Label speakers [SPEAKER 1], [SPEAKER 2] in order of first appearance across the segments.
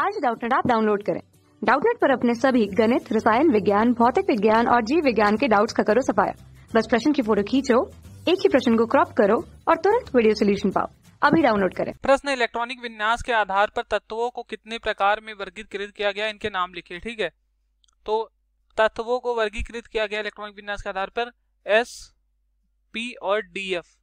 [SPEAKER 1] आज डाउटनेट आप डाउनलोड करें डाउटनेट पर अपने सभी गणित रसायन विज्ञान भौतिक विज्ञान और जीव विज्ञान के डाउट्स का करो सफाया बस प्रश्न की फोटो खींचो एक ही प्रश्न को क्रॉप करो और तुरंत वीडियो सोल्यूशन पाओ अभी डाउनलोड करें
[SPEAKER 2] प्रश्न इलेक्ट्रॉनिक विन्यास के आधार पर तत्वों को कितने प्रकार में वर्गीकृत किया गया इनके नाम लिखे ठीक है तो तत्वों को वर्गीकृत किया गया इलेक्ट्रॉनिक विन्यास के आधार पर एस पी और D F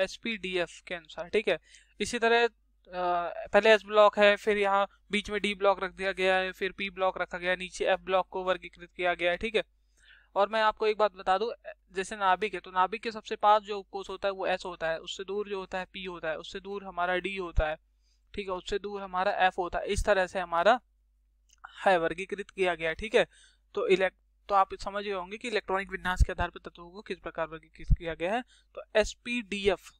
[SPEAKER 2] S P D F के अनुसार ठीक है इसी तरह पहले एस ब्लॉक है फिर यहाँ बीच में डी ब्लॉक रख दिया गया है फिर पी ब्लॉक रखा गया नीचे एफ ब्लॉक को वर्गीकृत किया गया है ठीक है और मैं आपको एक बात बता दूं जैसे नाभिक है तो नाभिक के सबसे पास जो उपकोष होता है वो एस होता है उससे दूर जो होता है पी होता है उससे दूर हमारा डी होता है ठीक है उससे दूर हमारा एफ होता है इस तरह से हमारा है वर्गीकृत किया गया ठीक है तो इलेक्ट तो आप समझ गए होंगे कि इलेक्ट्रॉनिक विन्यास के आधार पर तत्वों को किस प्रकार वर्गीकृत किया गया है तो S P D F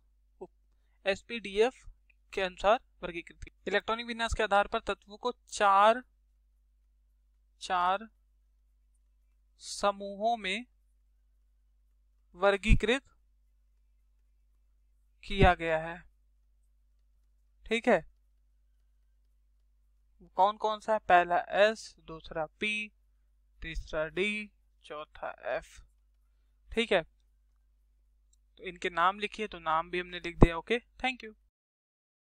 [SPEAKER 2] S P D F के अनुसार वर्गीकृत इलेक्ट्रॉनिक विन्यास के आधार पर तत्वों को चार चार समूहों में वर्गीकृत किया गया है ठीक है कौन कौन सा है पहला एस दूसरा पी तीसरा डी चौथा एफ ठीक है तो इनके नाम लिखिए तो नाम भी हमने लिख दिया ओके थैंक यू